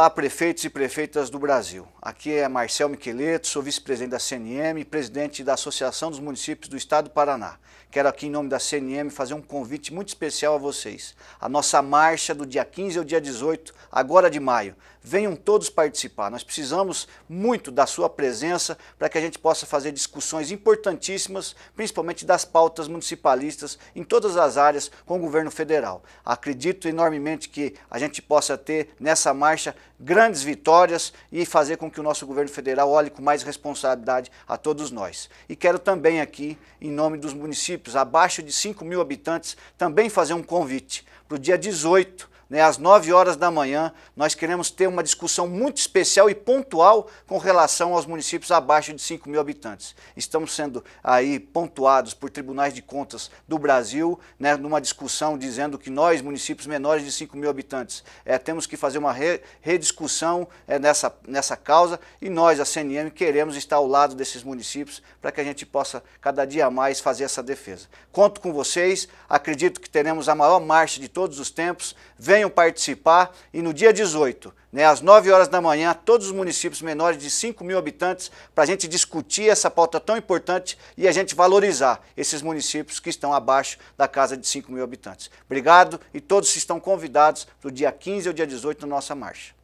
Olá, prefeitos e prefeitas do Brasil. Aqui é Marcel Micheleto, sou vice-presidente da CNM e presidente da Associação dos Municípios do Estado do Paraná. Quero aqui, em nome da CNM, fazer um convite muito especial a vocês. A nossa marcha do dia 15 ao dia 18, agora de maio. Venham todos participar. Nós precisamos muito da sua presença para que a gente possa fazer discussões importantíssimas, principalmente das pautas municipalistas em todas as áreas com o governo federal. Acredito enormemente que a gente possa ter nessa marcha grandes vitórias e fazer com que o nosso governo federal olhe com mais responsabilidade a todos nós. E quero também aqui, em nome dos municípios abaixo de 5 mil habitantes, também fazer um convite para o dia 18 né, às 9 horas da manhã, nós queremos ter uma discussão muito especial e pontual com relação aos municípios abaixo de 5 mil habitantes. Estamos sendo aí pontuados por tribunais de contas do Brasil, né, numa discussão dizendo que nós, municípios menores de 5 mil habitantes, é, temos que fazer uma re rediscussão é, nessa, nessa causa e nós, a CNM, queremos estar ao lado desses municípios para que a gente possa cada dia mais fazer essa defesa. Conto com vocês, acredito que teremos a maior marcha de todos os tempos. Vem venham participar e no dia 18, né, às 9 horas da manhã, todos os municípios menores de 5 mil habitantes, para a gente discutir essa pauta tão importante e a gente valorizar esses municípios que estão abaixo da casa de 5 mil habitantes. Obrigado e todos estão convidados do dia 15 ao dia 18 na nossa marcha.